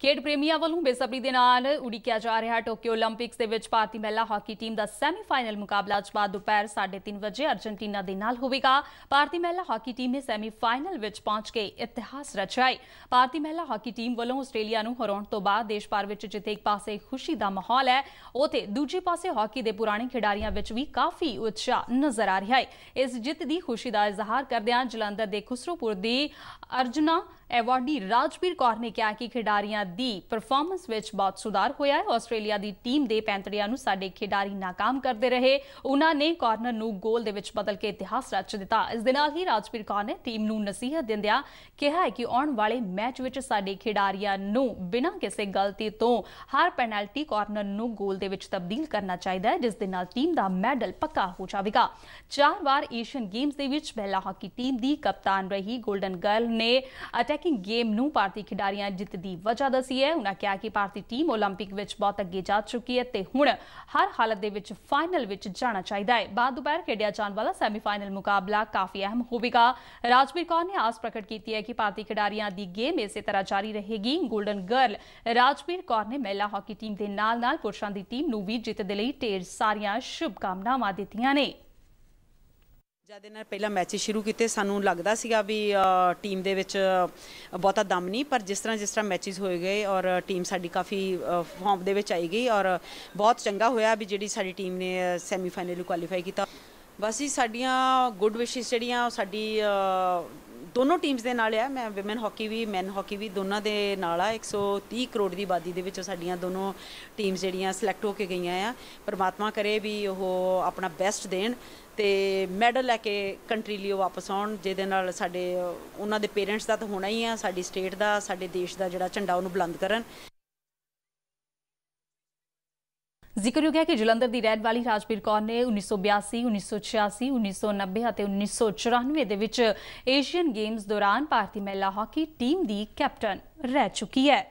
ਖੇਡ ਪ੍ਰੇਮੀਆਂ ਵੱਲੋਂ ਬੇਸਬਰੀ ਦੇ ਨਾਲ ਉਡੀਕਿਆ ਜਾ ਰਿਹਾ ਟੋਕੀਓ 올림픽ਸ ਦੇ ਵਿੱਚ ਭਾਰਤੀ ਮਹਿਲਾ ਹਾਕੀ ਟੀਮ ਦਾ ਸੈਮੀਫਾਈਨਲ ਮੁਕਾਬਲਾ ਅੱਜ ਬਾਅਦ ਦੁਪਹਿਰ 3:30 ਵਜੇ ਅਰਜنٹੀਨਾ ਦੇ ਨਾਲ ਹੋਵੇਗਾ ਭਾਰਤੀ ਮਹਿਲਾ ਹਾਕੀ ਟੀਮ ਨੇ ਸੈਮੀਫਾਈਨਲ ਵਿੱਚ ਪਹੁੰਚ ਕੇ ਇਤਿਹਾਸ ਰਚਿਆ ਹੈ ਭਾਰਤੀ ਮਹਿਲਾ ਹਾਕੀ ਟੀਮ ਵੱਲੋਂ ਆਸਟ੍ਰੇਲੀਆ ਨੂੰ ਹਰਾਉਣ ਤੋਂ ਬਾਅਦ ਦੇਸ਼ ਭਰ ਵਿੱਚ ਜਿੱਥੇ ਇੱਕ ਪਾਸੇ ਖੁਸ਼ੀ ਦਾ ਮਾਹੌਲ ਹੈ ਉਥੇ ਦੂਜੇ ਪਾਸੇ ਹਾਕੀ ਦੇ ਪੁਰਾਣੇ ਖਿਡਾਰੀਆਂ ਵਿੱਚ ਵੀ ਕਾਫੀ ਉਤਸ਼ਾਹ ਨਜ਼ਰ ਆ ਰਿਹਾ ਹੈ ਇਸ ਜਿੱਤ ਦੀ ਖੁਸ਼ੀ ਦਾ ਇਜ਼ਹਾਰ ਕਰਦਿਆਂ ਜਲੰਧਰ ਦੇ ਖੁਸਰੂਪੁਰ ਦੀ ਅਰਜੁਨਾ ਐਵਾਰਡੀ ਰਾਜਵੀਰ ਕੌਰ ਨੇ ਕਿਹਾ ਕਿ ਖਿਡਾਰੀਆਂ ਦੀ ਪਰਫਾਰਮੈਂਸ ਵਿੱਚ ਬਹੁਤ ਸੁਧਾਰ ਹੋਇਆ ਹੈ ਆਸਟ੍ਰੇਲੀਆ ਦੀ ਟੀਮ ਦੇ ਪੈਂਤੜਿਆਂ ਨੂੰ ਸਾਡੇ ਖਿਡਾਰੀ ਨਾਕਾਮ ਕਰਦੇ ਰਹੇ ਉਹਨਾਂ ਨੇ ਕਾਰਨਰ ਨੂੰ ਗੋਲ ਦੇ ਵਿੱਚ ਬਦਲ ਕੇ ਇਤਿਹਾਸ ਰਚ ਦਿੱਤਾ ਇਸ ਦੇ ਨਾਲ ਹੀ ਰਾਜਵੀਰ ਕੌਰ ਨੇ ਟੀਮ ਨੂੰ ਨਸੀਹਤ ਦਿੰਦਿਆਂ ਕਿਹਾ ਹੈ ਕਿ ਆਉਣ ਵਾਲੇ ਮੈਚ ਵਿੱਚ ਸਾਡੇ ਖਿਡਾਰੀਆਂ ਨੂੰ ਬਿਨਾਂ ਕਿਸੇ ਗਲਤੀ ਤੋਂ ਹਰ ਪੈਨਲਟੀ ਕਾਰਨਰ ਨੂੰ ਗੋਲ ਦੇ ਵਿੱਚ ਤਬਦੀਲ ਕਰਨਾ ਚਾਹੀਦਾ ਹੈ ਜਿਸ ਦੇ ਨਾਲ ਟੀਮ ਦਾ ਮੈਡਲ ਪੱਕਾ ਹੋ ਜਾਵੇਗਾ ਚਾਰ ਵਾਰ ਏਸ਼ੀਅਨ ਗੇਮਸ ਦੇ ਵਿੱਚ ਮਹਿਲਾ ਹਾਕੀ ਟੀਮ ਦੀ ਕਪਤਾਨ ਰਹੀ 골ਡਨ ਗਰਲ ਨੇ ਅਟੈਕ ਹੈ ਕਿ ਗੇਮ ਨੂੰ ਭਾਰਤੀ ਖਿਡਾਰੀਆਂ ਜਿੱਤ ਦੀ ਵਜ੍ਹਾ ਦਸੀ ਹੈ ਉਹਨਾਂ ਕਿਹਾ ਕਿ ਭਾਰਤੀ ਟੀਮ 올림픽 ਵਿੱਚ ਬਹੁਤ ਅੱਗੇ ਜਾ ਚੁੱਕੀ ਹੈ ਤੇ ਹੁਣ ਹਰ ਹਾਲਤ ਦੇ ਵਿੱਚ ਫਾਈਨਲ ਵਿੱਚ ਜਾਣਾ ਚਾਹੀਦਾ ਹੈ ਬਾਅਦ ਦੁਪਹਿਰ ਖੇਡਿਆ ਜਾਣ ਵਾਲਾ ਸੈਮੀਫਾਈਨਲ ਮੁਕਾਬਲਾ ਕਾਫੀ ਅਹਿਮ ਹੋਵੇਗਾ ਰਾਜਵੀਰ ਕੌਰ ਨੇ ਆਸ ਪ੍ਰਗਟ ਕੀਤੀ ਹੈ ਕਿ ਭਾਰਤੀ ਖਿਡਾਰੀਆਂ ਦੀ ਗੇਮ ਇਸੇ ਤਰ੍ਹਾਂ ਜਾਰੀ ਰਹੇਗੀ 골ਡਨ ਗਰਲ ਰਾਜਵੀਰ ਕੌਰ ਨੇ ਮਹਿਲਾ ਹਾਕੀ ਟੀਮ ਦੇ ਨਾਲ-ਨਾਲ ਪੁਰਸ਼ਾਂ ਦੀ ਟੀਮ ਨੂੰ ਵੀ ਜਿੱਤ ਦੇ ਲਈ ਢੇਰ ਸਾਰੀਆਂ ਸ਼ੁਭ ਕਾਮਨਾਵਾਂ ਦਿੱਤੀਆਂ ਨੇ ਜਦ ਇਹਨਾਂ ਪਹਿਲਾ ਮੈਚ ਸ਼ੁਰੂ ਕੀਤੇ ਸਾਨੂੰ ਲੱਗਦਾ ਸੀਗਾ ਵੀ ਟੀਮ ਦੇ ਵਿੱਚ ਬਹੁਤਾ ਦਮ ਨਹੀਂ ਪਰ ਜਿਸ ਤਰ੍ਹਾਂ ਜਿਸ ਤਰ੍ਹਾਂ ਮੈਚਸ ਹੋਏ ਗਏ ਔਰ ਟੀਮ ਸਾਡੀ ਕਾਫੀ ਫਾਰਮ ਦੇ ਵਿੱਚ ਆਈ ਗਈ ਔਰ ਬਹੁਤ ਚੰਗਾ ਹੋਇਆ ਵੀ ਜਿਹੜੀ ਸਾਡੀ ਟੀਮ ਨੇ ਸੈਮੀਫਾਈਨਲ ਨੂੰ ਕੁਆਲੀਫਾਈ ਕੀਤਾ ਬਸ ਹੀ ਸਾਡੀਆਂ ਗੁੱਡ ਵਿਸ਼ਸ ਜਿਹੜੀਆਂ ਸਾਡੀ ਦੋਨੋਂ ਟੀਮਸ ਦੇ ਨਾਲ ਆ ਮੈਂ ਔਮਨ ਹਾਕੀ ਵੀ ਮੈਨ ਹਾਕੀ ਵੀ ਦੋਨਾਂ ਦੇ ਨਾਲ ਆ 130 ਕਰੋੜ ਦੀ ਆਬਾਦੀ ਦੇ ਵਿੱਚ ਸਾਡੀਆਂ ਦੋਨੋਂ ਟੀਮਸ ਜਿਹੜੀਆਂ ਸਿਲੈਕਟ ਹੋ ਕੇ ਗਈਆਂ ਆ ਪਰਮਾਤਮਾ ਕਰੇ ਵੀ ਉਹ ਆਪਣਾ ਬੈਸਟ ਦੇਣ ਤੇ ਮੈਡਲ ਲੈ ਕੇ ਕੰਟਰੀ ਲਈ ਵਾਪਸ ਆਉਣ ਜਿਹਦੇ ਨਾਲ ਸਾਡੇ ਉਹਨਾਂ ਦੇ ਪੇਰੈਂਟਸ ਦਾ ਤਾਂ ਹੋਣਾ ਹੀ ਆ ਸਾਡੀ ਸਟੇਟ ਦਾ ਸਾਡੇ ਦੇਸ਼ ਦਾ ਜਿਹੜਾ ਝੰਡਾ ਉਹਨੂੰ ਬੁਲੰਦ ਕਰਨ ਹੋ ਗਿਆ ਕਿ ਜਲੰਧਰ ਦੀ ਰਹਿਣ ਵਾਲੀ ਰਾਜਵੀਰ ਕੌਰ ਨੇ 1982 1986 1990 ਅਤੇ 1994 ਦੇ ਵਿੱਚ ਏਸ਼ੀਅਨ ਗੇਮਸ ਦੌਰਾਨ ਭਾਰਤੀ ਮਹਿਲਾ ਹਾਕੀ ਟੀਮ ਦੀ ਕੈਪਟਨ ਰਹਿ ਚੁੱਕੀ ਹੈ